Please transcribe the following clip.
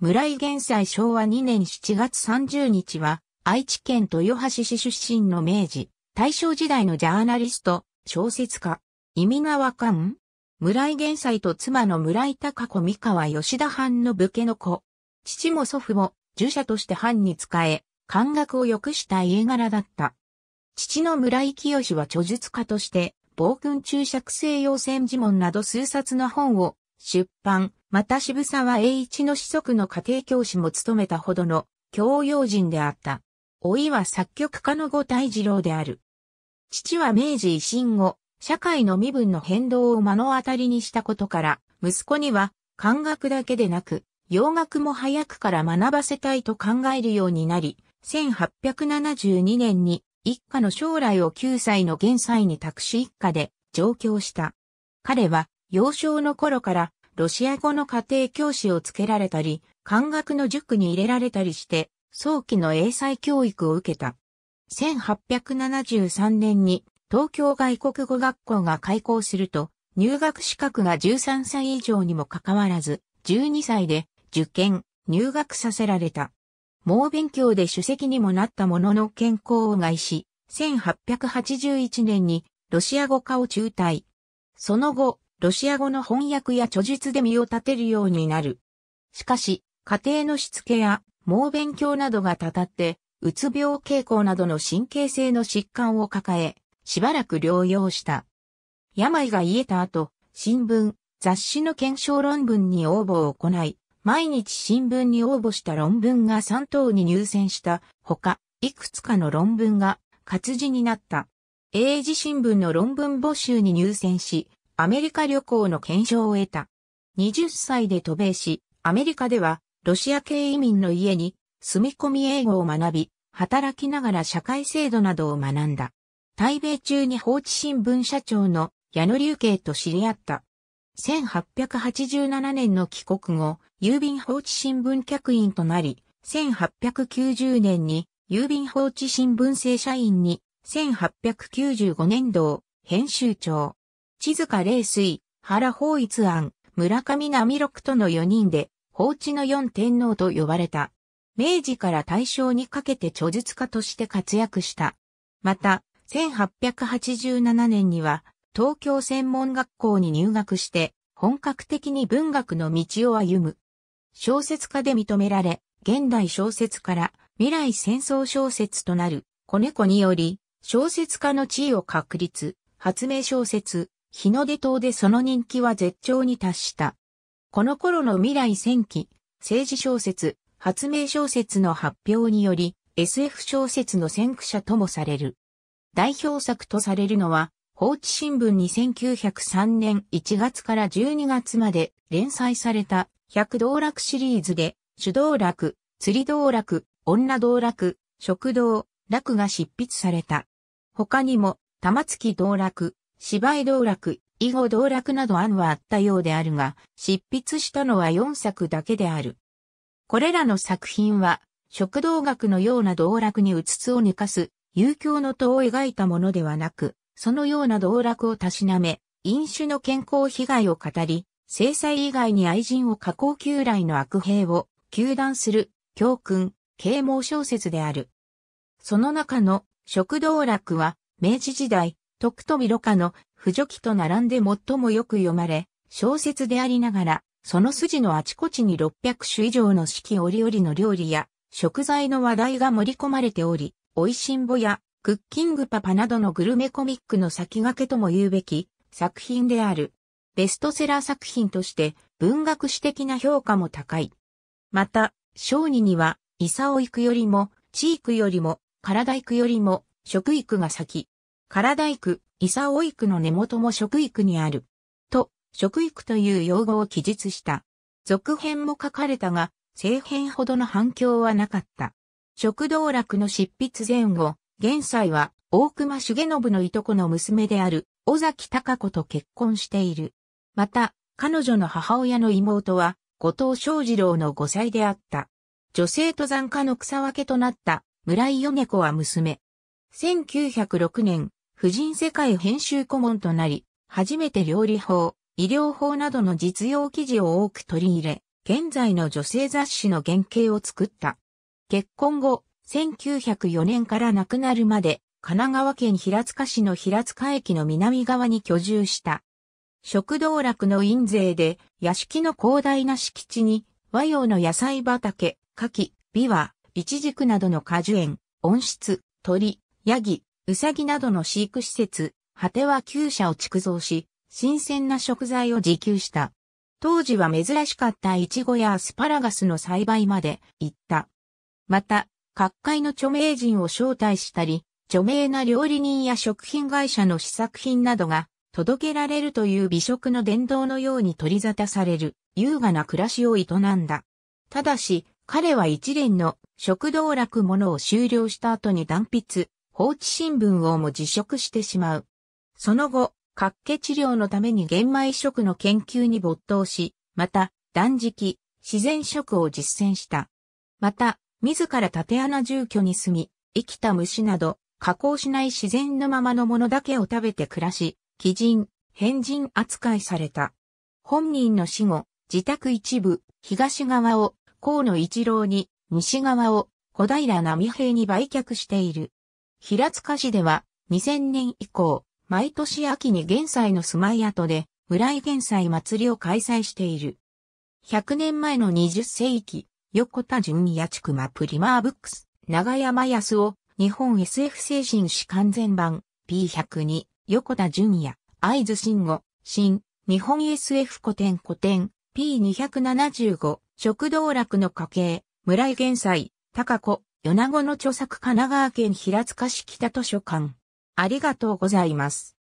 村井元斎昭和2年7月30日は、愛知県豊橋市出身の明治、大正時代のジャーナリスト、小説家、意味がわかん村井元斎と妻の村井高子三河吉田藩の武家の子。父も祖父も、儒者として藩に仕え、感覚を良くした家柄だった。父の村井清は著述家として、暴君注釈西洋戦時門など数冊の本を出版、また渋沢栄一の子息の家庭教師も務めたほどの教養人であった。老いは作曲家の後大二郎である。父は明治維新後、社会の身分の変動を目の当たりにしたことから、息子には、漢学だけでなく、洋楽も早くから学ばせたいと考えるようになり、1872年に一家の将来を9歳の現歳に託し一家で上京した。彼は幼少の頃からロシア語の家庭教師をつけられたり、漢学の塾に入れられたりして、早期の英才教育を受けた。1873年に東京外国語学校が開校すると、入学資格が13歳以上にもかかわらず、12歳で受験、入学させられた。猛勉強で主席にもなったものの健康を害し、1881年にロシア語科を中退。その後、ロシア語の翻訳や著述で身を立てるようになる。しかし、家庭のしつけや猛勉強などがたたって、うつ病傾向などの神経性の疾患を抱え、しばらく療養した。病が癒えた後、新聞、雑誌の検証論文に応募を行い、毎日新聞に応募した論文が3等に入選したほか、いくつかの論文が活字になった。英字新聞の論文募集に入選し、アメリカ旅行の検証を得た。20歳で渡米し、アメリカではロシア系移民の家に住み込み英語を学び、働きながら社会制度などを学んだ。対米中に放置新聞社長の矢野隆慶と知り合った。1887年の帰国後、郵便放置新聞客員となり、1890年に郵便放置新聞正社員に、1895年度を編集長、地塚霊水、原法一庵、村上波六との4人で、法地の四天皇と呼ばれた。明治から大正にかけて著述家として活躍した。また、1887年には、東京専門学校に入学して、本格的に文学の道を歩む。小説家で認められ、現代小説から未来戦争小説となる、子猫により、小説家の地位を確立、発明小説、日の出島でその人気は絶頂に達した。この頃の未来戦記、政治小説、発明小説の発表により、SF 小説の先駆者ともされる。代表作とされるのは、放置新聞に1903年1月から12月まで連載された百道楽シリーズで、主道楽、釣り道楽、女道楽、食道、楽が執筆された。他にも、玉月道楽、芝居道楽、囲碁道楽など案はあったようであるが、執筆したのは4作だけである。これらの作品は、食道学のような道楽にうつつを抜かす、遊興の塔を描いたものではなく、そのような道楽をたしなめ、飲酒の健康被害を語り、制裁以外に愛人を加工旧来の悪兵を、求断する、教訓、啓蒙小説である。その中の、食道楽は、明治時代、徳富ろ過の不助記と並んで最もよく読まれ、小説でありながら、その筋のあちこちに600種以上の四季折々の料理や食材の話題が盛り込まれており、美味しんぼやクッキングパパなどのグルメコミックの先駆けとも言うべき作品である。ベストセラー作品として文学史的な評価も高い。また、小児には、伊佐を行くよりも、地域よりも、体行くよりも、食育が先。体育、伊佐尾育の根元も食育にある。と、食育という用語を記述した。続編も書かれたが、正編ほどの反響はなかった。食道楽の執筆前後、現在は大隈重信のいとこの娘である尾崎隆子と結婚している。また、彼女の母親の妹は、後藤正二郎の5歳であった。女性登山家の草分けとなった村井米子は娘。1906年、婦人世界編集顧問となり、初めて料理法、医療法などの実用記事を多く取り入れ、現在の女性雑誌の原型を作った。結婚後、1904年から亡くなるまで、神奈川県平塚市の平塚駅の南側に居住した。食道楽の印税で、屋敷の広大な敷地に、和洋の野菜畑、牡蠣、ビワ、イチジクなどの果樹園、温室、鳥、ヤギ、ウサギなどの飼育施設、果ては厩舎を築造し、新鮮な食材を自給した。当時は珍しかったイチゴやアスパラガスの栽培まで行った。また、各界の著名人を招待したり、著名な料理人や食品会社の試作品などが届けられるという美食の伝道のように取り沙汰される優雅な暮らしを営んだ。ただし、彼は一連の食道楽ものを終了した後に断筆、放置新聞王も辞職してしまう。その後、っ気治療のために玄米食の研究に没頭し、また、断食、自然食を実践した。また、自ら縦穴住居に住み、生きた虫など、加工しない自然のままのものだけを食べて暮らし、鬼人、変人扱いされた。本人の死後、自宅一部、東側を河野一郎に、西側を小平波平に売却している。平塚市では2000年以降、毎年秋に現在の住まい跡で、村井現在祭りを開催している。100年前の20世紀、横田純也地区マプリマーブックス、長山康夫、日本 SF 精神史完全版、P102、横田純也、合図慎吾、新、日本 SF 古典古典、P275、食道楽の家系、村井現在、高子、米子の著作神奈川県平塚市北図書館。ありがとうございます。